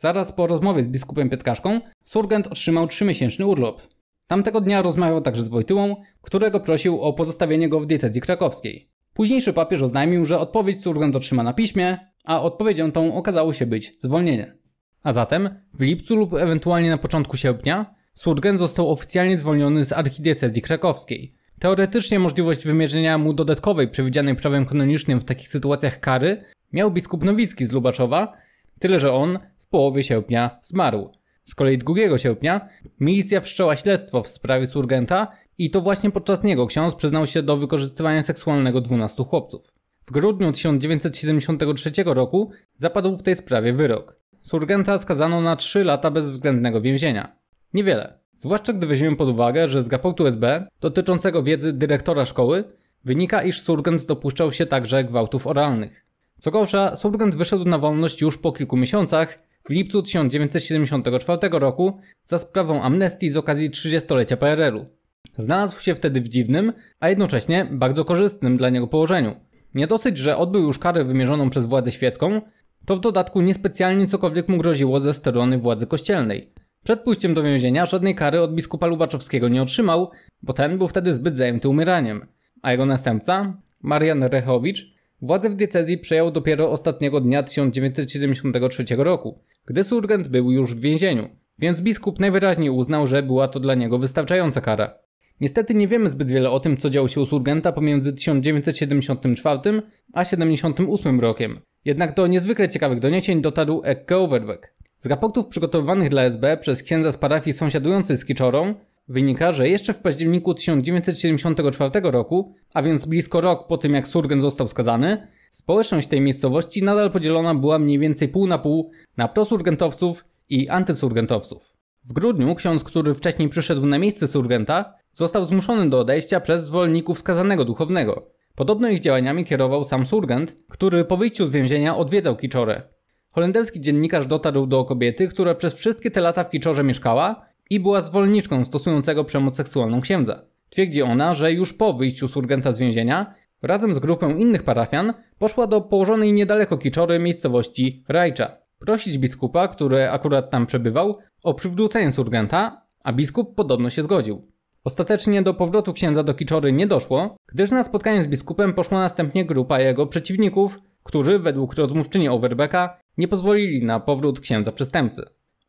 Zaraz po rozmowie z biskupem Pietkaszką, Surgent otrzymał miesięczny urlop. Tamtego dnia rozmawiał także z Wojtyłą, którego prosił o pozostawienie go w diecezji krakowskiej. Późniejszy papież oznajmił, że odpowiedź Surgent otrzyma na piśmie, a odpowiedzią tą okazało się być zwolnienie. A zatem w lipcu lub ewentualnie na początku sierpnia Surgent został oficjalnie zwolniony z archidiecezji krakowskiej. Teoretycznie możliwość wymierzenia mu dodatkowej przewidzianej prawem kanonicznym w takich sytuacjach kary miał biskup Nowicki z Lubaczowa, tyle że on połowie sierpnia zmarł. Z kolei 2 sierpnia milicja wszczęła śledztwo w sprawie Surgenta i to właśnie podczas niego ksiądz przyznał się do wykorzystywania seksualnego 12 chłopców. W grudniu 1973 roku zapadł w tej sprawie wyrok. Surgenta skazano na 3 lata bezwzględnego więzienia. Niewiele, zwłaszcza gdy weźmiemy pod uwagę, że z raportu SB dotyczącego wiedzy dyrektora szkoły wynika, iż Surgent dopuszczał się także gwałtów oralnych. Co gorsza, Surgent wyszedł na wolność już po kilku miesiącach w lipcu 1974 roku za sprawą amnestii z okazji 30-lecia PRL-u. Znalazł się wtedy w dziwnym, a jednocześnie bardzo korzystnym dla niego położeniu. Nie dosyć, że odbył już karę wymierzoną przez władzę świecką, to w dodatku niespecjalnie cokolwiek mu groziło ze strony władzy kościelnej. Przed pójściem do więzienia żadnej kary od biskupa Lubaczowskiego nie otrzymał, bo ten był wtedy zbyt zajęty umieraniem. A jego następca, Marian Rechowicz, władzę w diecezji przejął dopiero ostatniego dnia 1973 roku gdy surgent był już w więzieniu, więc biskup najwyraźniej uznał, że była to dla niego wystarczająca kara. Niestety nie wiemy zbyt wiele o tym, co działo się u surgenta pomiędzy 1974 a 1978 rokiem. Jednak do niezwykle ciekawych doniesień dotarł Ekke Overbeck. Z raportów przygotowywanych dla SB przez księdza z parafii sąsiadującej z Kiczorą wynika, że jeszcze w październiku 1974 roku, a więc blisko rok po tym jak surgent został skazany, Społeczność tej miejscowości nadal podzielona była mniej więcej pół na pół na prosurgentowców i antysurgentowców. W grudniu ksiądz, który wcześniej przyszedł na miejsce surgenta, został zmuszony do odejścia przez zwolenników skazanego duchownego. Podobno ich działaniami kierował sam surgent, który po wyjściu z więzienia odwiedzał Kiczorę. Holenderski dziennikarz dotarł do kobiety, która przez wszystkie te lata w Kiczorze mieszkała i była zwolenniczką stosującego przemoc seksualną księdza. Twierdzi ona, że już po wyjściu surgenta z więzienia Razem z grupą innych parafian poszła do położonej niedaleko Kiczory miejscowości Rajcza. Prosić biskupa, który akurat tam przebywał, o przywrócenie surgenta, a biskup podobno się zgodził. Ostatecznie do powrotu księdza do Kiczory nie doszło, gdyż na spotkaniu z biskupem poszła następnie grupa jego przeciwników, którzy, według rozmówczyni Overbecka, nie pozwolili na powrót księdza przestępcy.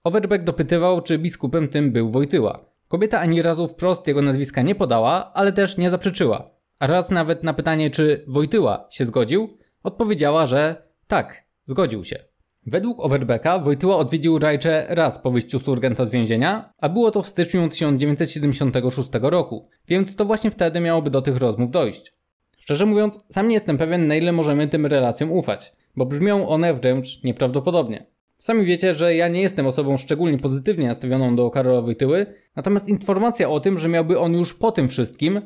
Overbeck dopytywał, czy biskupem tym był Wojtyła. Kobieta ani razu wprost jego nazwiska nie podała, ale też nie zaprzeczyła. Raz nawet na pytanie, czy Wojtyła się zgodził, odpowiedziała, że tak, zgodził się. Według Overbecka Wojtyła odwiedził Rajcze raz po wyjściu Surgenta z więzienia, a było to w styczniu 1976 roku, więc to właśnie wtedy miałoby do tych rozmów dojść. Szczerze mówiąc, sam nie jestem pewien, na ile możemy tym relacjom ufać, bo brzmią one wręcz nieprawdopodobnie. Sami wiecie, że ja nie jestem osobą szczególnie pozytywnie nastawioną do Karola Wojtyły, natomiast informacja o tym, że miałby on już po tym wszystkim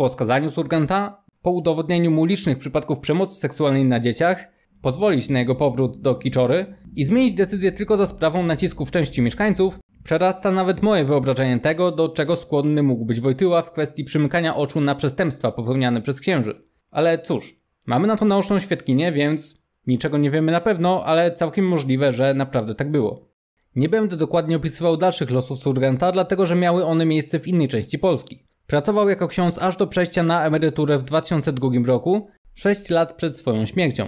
po skazaniu Surganta, po udowodnieniu mu licznych przypadków przemocy seksualnej na dzieciach, pozwolić na jego powrót do Kiczory i zmienić decyzję tylko za sprawą nacisków części mieszkańców, przerasta nawet moje wyobrażenie tego, do czego skłonny mógł być Wojtyła w kwestii przymykania oczu na przestępstwa popełniane przez księży. Ale cóż, mamy na to naoczną świadkinię, więc niczego nie wiemy na pewno, ale całkiem możliwe, że naprawdę tak było. Nie będę dokładnie opisywał dalszych losów Surganta, dlatego że miały one miejsce w innej części Polski. Pracował jako ksiądz aż do przejścia na emeryturę w 2002 roku, 6 lat przed swoją śmiercią.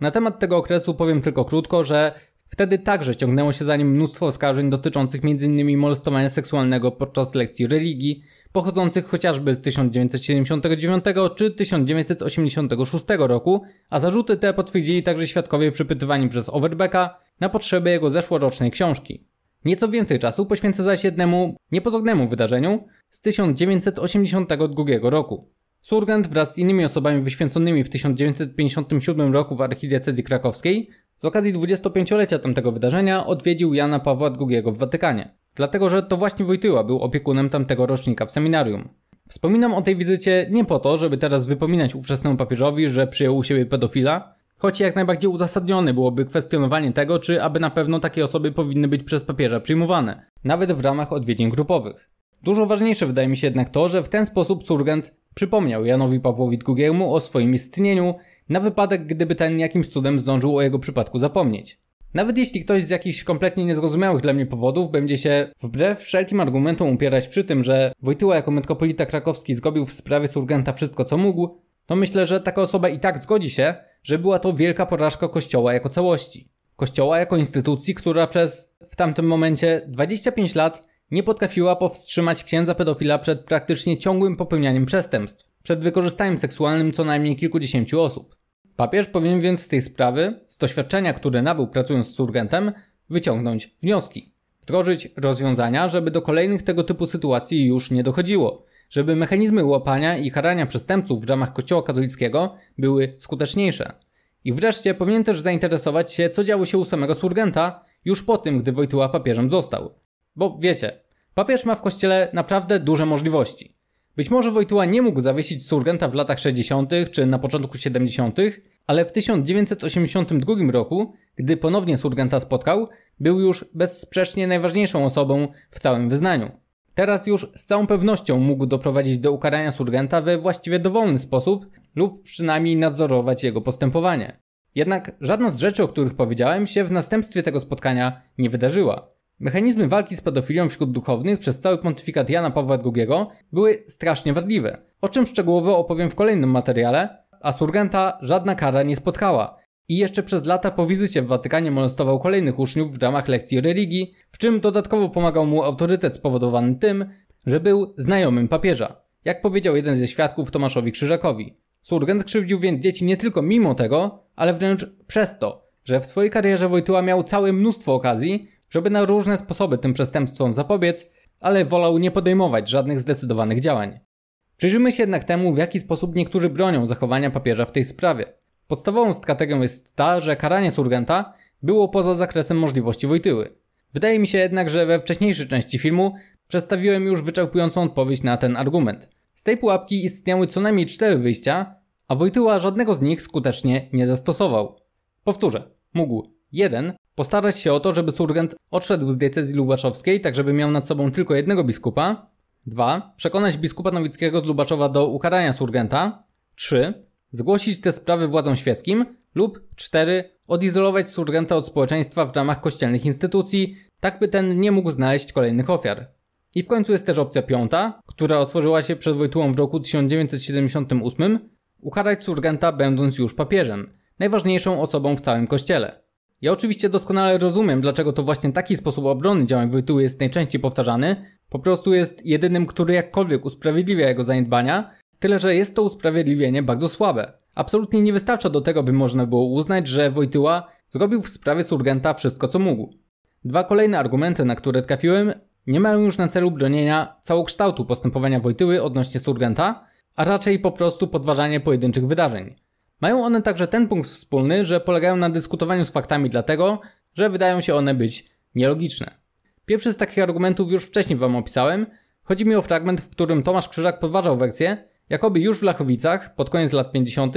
Na temat tego okresu powiem tylko krótko, że wtedy także ciągnęło się za nim mnóstwo oskarżeń dotyczących m.in. molestowania seksualnego podczas lekcji religii, pochodzących chociażby z 1979 czy 1986 roku, a zarzuty te potwierdzili także świadkowie przypytywani przez Overbecka na potrzeby jego zeszłorocznej książki. Nieco więcej czasu poświęcę zaś jednemu niepozognemu wydarzeniu, z 1982 roku. Surgent wraz z innymi osobami wyświęconymi w 1957 roku w archidiecezji krakowskiej z okazji 25-lecia tamtego wydarzenia odwiedził Jana Pawła II w Watykanie, dlatego że to właśnie Wojtyła był opiekunem tamtego rocznika w seminarium. Wspominam o tej wizycie nie po to, żeby teraz wypominać ówczesnemu papieżowi, że przyjął u siebie pedofila, choć jak najbardziej uzasadnione byłoby kwestionowanie tego, czy aby na pewno takie osoby powinny być przez papieża przyjmowane, nawet w ramach odwiedzin grupowych. Dużo ważniejsze wydaje mi się jednak to, że w ten sposób Surgent przypomniał Janowi Pawłowi Gugiemu o swoim istnieniu na wypadek, gdyby ten jakimś cudem zdążył o jego przypadku zapomnieć. Nawet jeśli ktoś z jakichś kompletnie niezrozumiałych dla mnie powodów będzie się wbrew wszelkim argumentom upierać przy tym, że Wojtyła jako metropolita krakowski zgobił w sprawie Surgenta wszystko co mógł, to myślę, że taka osoba i tak zgodzi się, że była to wielka porażka Kościoła jako całości. Kościoła jako instytucji, która przez w tamtym momencie 25 lat nie potrafiła powstrzymać księdza pedofila przed praktycznie ciągłym popełnianiem przestępstw, przed wykorzystaniem seksualnym co najmniej kilkudziesięciu osób. Papież powinien więc z tej sprawy, z doświadczenia, które nabył pracując z surgentem, wyciągnąć wnioski. Wdrożyć rozwiązania, żeby do kolejnych tego typu sytuacji już nie dochodziło, żeby mechanizmy łapania i karania przestępców w ramach Kościoła katolickiego były skuteczniejsze. I wreszcie powinien też zainteresować się, co działo się u samego surgenta już po tym, gdy Wojtyła papieżem został. Bo wiecie, papież ma w kościele naprawdę duże możliwości. Być może Wojtuła nie mógł zawiesić surgenta w latach 60. czy na początku 70., ale w 1982 roku, gdy ponownie surgenta spotkał, był już bezsprzecznie najważniejszą osobą w całym wyznaniu. Teraz już z całą pewnością mógł doprowadzić do ukarania surgenta we właściwie dowolny sposób lub przynajmniej nadzorować jego postępowanie. Jednak żadna z rzeczy, o których powiedziałem, się w następstwie tego spotkania nie wydarzyła. Mechanizmy walki z pedofilią wśród duchownych przez cały pontyfikat Jana Pawła II były strasznie wadliwe, o czym szczegółowo opowiem w kolejnym materiale, a Surgenta żadna kara nie spotkała. I jeszcze przez lata po wizycie w Watykanie molestował kolejnych uczniów w ramach lekcji religii, w czym dodatkowo pomagał mu autorytet spowodowany tym, że był znajomym papieża. Jak powiedział jeden ze świadków Tomaszowi Krzyżakowi. Surgent krzywdził więc dzieci nie tylko mimo tego, ale wręcz przez to, że w swojej karierze Wojtyła miał całe mnóstwo okazji, żeby na różne sposoby tym przestępstwom zapobiec, ale wolał nie podejmować żadnych zdecydowanych działań. Przyjrzyjmy się jednak temu, w jaki sposób niektórzy bronią zachowania papieża w tej sprawie. Podstawową strategią jest ta, że karanie surgenta było poza zakresem możliwości Wojtyły. Wydaje mi się jednak, że we wcześniejszej części filmu przedstawiłem już wyczerpującą odpowiedź na ten argument. Z tej pułapki istniały co najmniej cztery wyjścia, a Wojtyła żadnego z nich skutecznie nie zastosował. Powtórzę, mógł 1. Postarać się o to, żeby surgent odszedł z diecezji lubaczowskiej, tak żeby miał nad sobą tylko jednego biskupa. 2. Przekonać biskupa nowickiego z Lubaczowa do ukarania surgenta. 3. Zgłosić te sprawy władzom świeckim. Lub 4. Odizolować surgenta od społeczeństwa w ramach kościelnych instytucji, tak by ten nie mógł znaleźć kolejnych ofiar. I w końcu jest też opcja piąta, która otworzyła się przed Wojtułą w roku 1978, ukarać surgenta będąc już papieżem, najważniejszą osobą w całym kościele. Ja oczywiście doskonale rozumiem, dlaczego to właśnie taki sposób obrony działań Wojtyły jest najczęściej powtarzany. Po prostu jest jedynym, który jakkolwiek usprawiedliwia jego zaniedbania, tyle że jest to usprawiedliwienie bardzo słabe. Absolutnie nie wystarcza do tego, by można było uznać, że Wojtyła zrobił w sprawie Surgenta wszystko co mógł. Dwa kolejne argumenty, na które trafiłem, nie mają już na celu bronienia całokształtu postępowania Wojtyły odnośnie Surgenta, a raczej po prostu podważanie pojedynczych wydarzeń. Mają one także ten punkt wspólny, że polegają na dyskutowaniu z faktami dlatego, że wydają się one być nielogiczne. Pierwszy z takich argumentów już wcześniej Wam opisałem. Chodzi mi o fragment, w którym Tomasz Krzyżak podważał wersję, jakoby już w Lachowicach pod koniec lat 50.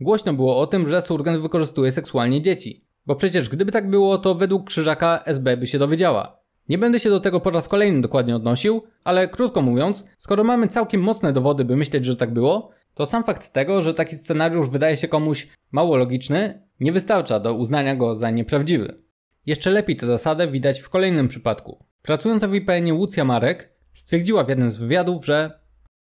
głośno było o tym, że Surgen wykorzystuje seksualnie dzieci. Bo przecież gdyby tak było, to według Krzyżaka SB by się dowiedziała. Nie będę się do tego po raz kolejny dokładnie odnosił, ale krótko mówiąc, skoro mamy całkiem mocne dowody, by myśleć, że tak było, to sam fakt tego, że taki scenariusz wydaje się komuś mało logiczny, nie wystarcza do uznania go za nieprawdziwy. Jeszcze lepiej tę zasadę widać w kolejnym przypadku. Pracująca w IPN-ie Łucja Marek stwierdziła w jednym z wywiadów, że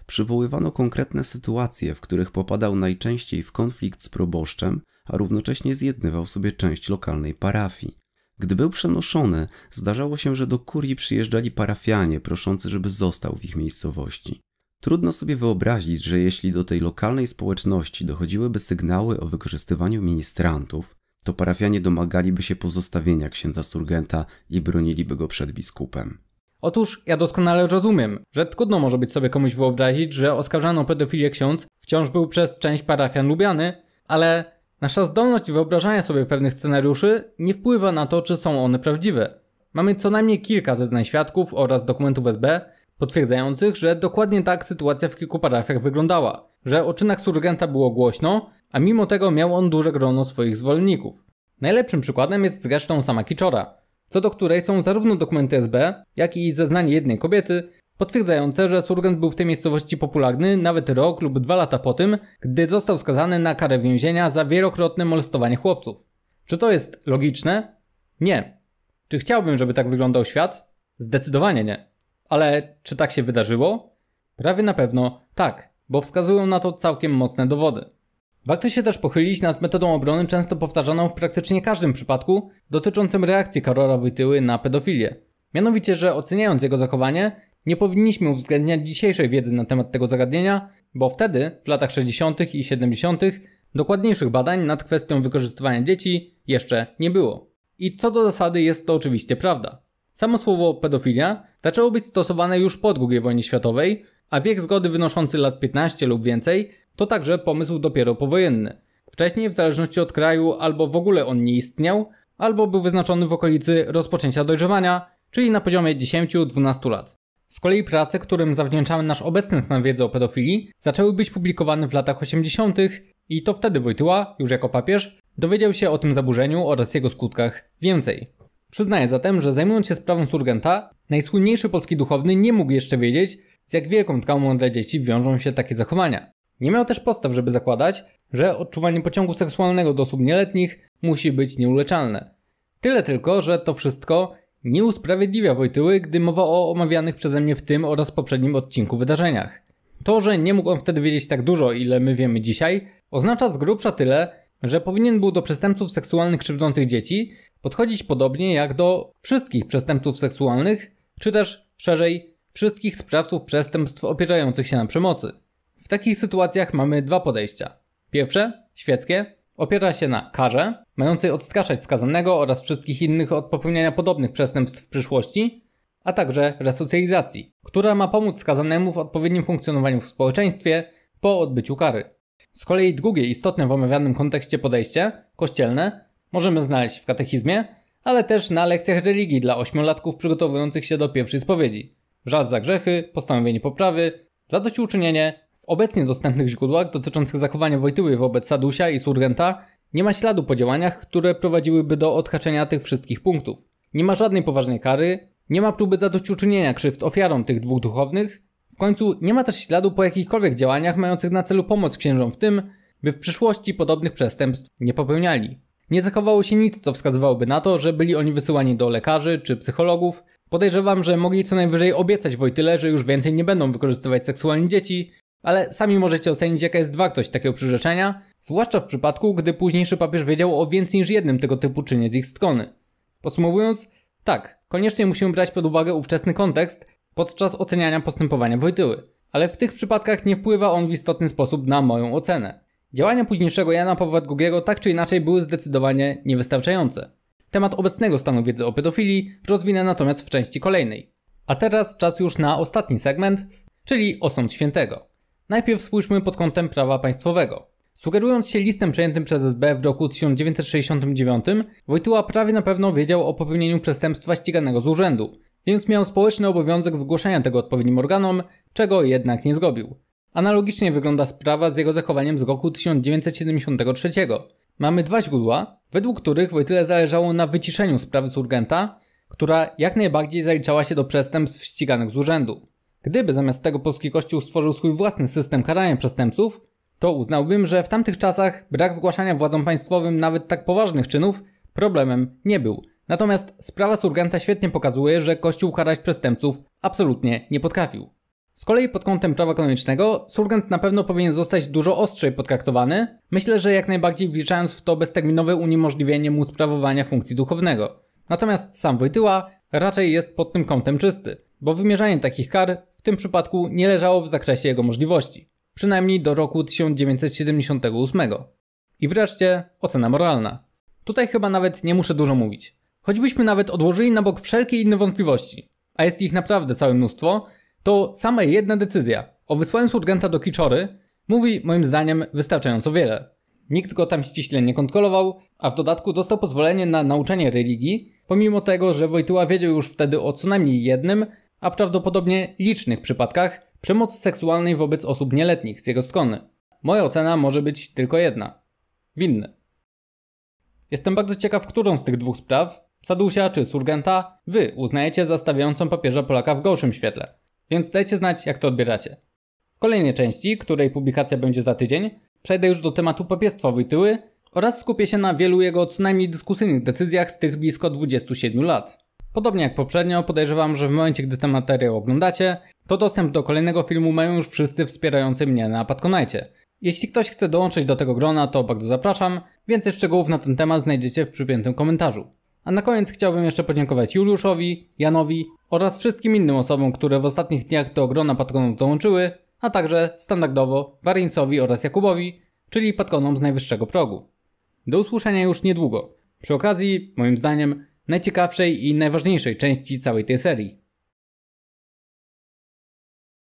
przywoływano konkretne sytuacje, w których popadał najczęściej w konflikt z proboszczem, a równocześnie zjednywał sobie część lokalnej parafii. Gdy był przenoszony, zdarzało się, że do kurii przyjeżdżali parafianie proszący, żeby został w ich miejscowości. Trudno sobie wyobrazić, że jeśli do tej lokalnej społeczności dochodziłyby sygnały o wykorzystywaniu ministrantów, to parafianie domagaliby się pozostawienia księdza Surgenta i broniliby go przed biskupem. Otóż ja doskonale rozumiem, że trudno może być sobie komuś wyobrazić, że oskarżano pedofilię ksiądz wciąż był przez część parafian lubiany, ale nasza zdolność wyobrażania sobie pewnych scenariuszy nie wpływa na to, czy są one prawdziwe. Mamy co najmniej kilka zeznań świadków oraz dokumentów SB, potwierdzających, że dokładnie tak sytuacja w kilku parafiach wyglądała, że o czynach surgenta było głośno, a mimo tego miał on duże grono swoich zwolenników. Najlepszym przykładem jest zresztą sama Kiczora, co do której są zarówno dokumenty SB, jak i zeznanie jednej kobiety, potwierdzające, że surgent był w tej miejscowości popularny nawet rok lub dwa lata po tym, gdy został skazany na karę więzienia za wielokrotne molestowanie chłopców. Czy to jest logiczne? Nie. Czy chciałbym, żeby tak wyglądał świat? Zdecydowanie nie. Ale czy tak się wydarzyło? Prawie na pewno tak, bo wskazują na to całkiem mocne dowody. Warto się też pochylić nad metodą obrony często powtarzaną w praktycznie każdym przypadku dotyczącym reakcji Karola Wojtyły na pedofilię. Mianowicie, że oceniając jego zachowanie, nie powinniśmy uwzględniać dzisiejszej wiedzy na temat tego zagadnienia, bo wtedy, w latach 60. i 70., dokładniejszych badań nad kwestią wykorzystywania dzieci jeszcze nie było. I co do zasady jest to oczywiście prawda. Samo słowo pedofilia zaczęło być stosowane już po II wojnie światowej, a wiek zgody wynoszący lat 15 lub więcej to także pomysł dopiero powojenny. Wcześniej, w zależności od kraju, albo w ogóle on nie istniał, albo był wyznaczony w okolicy rozpoczęcia dojrzewania, czyli na poziomie 10-12 lat. Z kolei prace, którym zawdzięczamy nasz obecny stan wiedzy o pedofilii, zaczęły być publikowane w latach 80. i to wtedy Wojtyła, już jako papież, dowiedział się o tym zaburzeniu oraz jego skutkach więcej. Przyznaję zatem, że zajmując się sprawą Surgenta, najsłynniejszy polski duchowny nie mógł jeszcze wiedzieć, z jak wielką traumą dla dzieci wiążą się takie zachowania. Nie miał też podstaw, żeby zakładać, że odczuwanie pociągu seksualnego do osób nieletnich musi być nieuleczalne. Tyle tylko, że to wszystko nie usprawiedliwia Wojtyły, gdy mowa o omawianych przeze mnie w tym oraz poprzednim odcinku wydarzeniach. To, że nie mógł on wtedy wiedzieć tak dużo, ile my wiemy dzisiaj, oznacza z grubsza tyle, że powinien był do przestępców seksualnych krzywdzących dzieci podchodzić podobnie jak do wszystkich przestępców seksualnych, czy też szerzej wszystkich sprawców przestępstw opierających się na przemocy. W takich sytuacjach mamy dwa podejścia. Pierwsze, świeckie, opiera się na karze, mającej odstraszać skazanego oraz wszystkich innych od popełniania podobnych przestępstw w przyszłości, a także resocjalizacji, która ma pomóc skazanemu w odpowiednim funkcjonowaniu w społeczeństwie po odbyciu kary. Z kolei drugie istotne w omawianym kontekście podejście, kościelne, możemy znaleźć w katechizmie, ale też na lekcjach religii dla ośmiolatków przygotowujących się do pierwszej spowiedzi. Żal za grzechy, postanowienie poprawy, zadośćuczynienie. W obecnie dostępnych źródłach dotyczących zachowania Wojtyły wobec Sadusia i Surgenta nie ma śladu po działaniach, które prowadziłyby do odhaczenia tych wszystkich punktów. Nie ma żadnej poważnej kary, nie ma próby zadośćuczynienia krzywd ofiarom tych dwóch duchownych, w końcu nie ma też śladu po jakichkolwiek działaniach mających na celu pomoc księżom w tym, by w przyszłości podobnych przestępstw nie popełniali. Nie zachowało się nic, co wskazywałoby na to, że byli oni wysyłani do lekarzy czy psychologów. Podejrzewam, że mogli co najwyżej obiecać Wojtyle, że już więcej nie będą wykorzystywać seksualnie dzieci, ale sami możecie ocenić, jaka jest wartość takiego przyrzeczenia, zwłaszcza w przypadku, gdy późniejszy papież wiedział o więcej niż jednym tego typu czynie z ich strony. Podsumowując, tak, koniecznie musimy brać pod uwagę ówczesny kontekst, podczas oceniania postępowania Wojtyły, ale w tych przypadkach nie wpływa on w istotny sposób na moją ocenę. Działania późniejszego Jana Pawła II tak czy inaczej były zdecydowanie niewystarczające. Temat obecnego stanu wiedzy o pedofilii rozwinę natomiast w części kolejnej. A teraz czas już na ostatni segment, czyli Osąd Świętego. Najpierw spójrzmy pod kątem prawa państwowego. Sugerując się listem przejętym przez SB w roku 1969, Wojtyła prawie na pewno wiedział o popełnieniu przestępstwa ściganego z urzędu, więc miał społeczny obowiązek zgłoszenia tego odpowiednim organom, czego jednak nie zrobił. Analogicznie wygląda sprawa z jego zachowaniem z roku 1973. Mamy dwa źródła, według których Wojtyle zależało na wyciszeniu sprawy urgenta, która jak najbardziej zaliczała się do przestępstw ściganych z urzędu. Gdyby zamiast tego polski kościół stworzył swój własny system karania przestępców, to uznałbym, że w tamtych czasach brak zgłaszania władzom państwowym nawet tak poważnych czynów problemem nie był – Natomiast sprawa Surganta świetnie pokazuje, że Kościół karać przestępców absolutnie nie potrafił. Z kolei pod kątem prawa kanonicznego, surgent na pewno powinien zostać dużo ostrzej podtraktowany, myślę, że jak najbardziej wliczając w to bezterminowe uniemożliwienie mu sprawowania funkcji duchownego. Natomiast sam Wojtyła raczej jest pod tym kątem czysty, bo wymierzanie takich kar w tym przypadku nie leżało w zakresie jego możliwości, przynajmniej do roku 1978. I wreszcie ocena moralna. Tutaj chyba nawet nie muszę dużo mówić. Choćbyśmy nawet odłożyli na bok wszelkie inne wątpliwości, a jest ich naprawdę całe mnóstwo, to sama jedna decyzja o wysłaniu surgenta do Kiczory mówi moim zdaniem wystarczająco wiele. Nikt go tam ściśle nie kontrolował, a w dodatku dostał pozwolenie na nauczanie religii, pomimo tego, że Wojtyła wiedział już wtedy o co najmniej jednym, a prawdopodobnie licznych przypadkach przemocy seksualnej wobec osób nieletnich z jego strony. Moja ocena może być tylko jedna. Winny. Jestem bardzo ciekaw, którą z tych dwóch spraw Sadusia czy Surgenta wy uznajecie za stawiającą papieża Polaka w gorszym świetle. Więc dajcie znać, jak to odbieracie. W kolejnej części, której publikacja będzie za tydzień, przejdę już do tematu papiestwa Wojtyły oraz skupię się na wielu jego co najmniej dyskusyjnych decyzjach z tych blisko 27 lat. Podobnie jak poprzednio, podejrzewam, że w momencie, gdy ten materiał oglądacie, to dostęp do kolejnego filmu mają już wszyscy wspierający mnie na Patronite. Jeśli ktoś chce dołączyć do tego grona, to bardzo zapraszam. Więcej szczegółów na ten temat znajdziecie w przypiętym komentarzu. A na koniec chciałbym jeszcze podziękować Juliuszowi, Janowi oraz wszystkim innym osobom, które w ostatnich dniach do ogrona patronów dołączyły, a także standardowo Warinsowi oraz Jakubowi, czyli patkonom z najwyższego progu. Do usłyszenia już niedługo. Przy okazji, moim zdaniem, najciekawszej i najważniejszej części całej tej serii.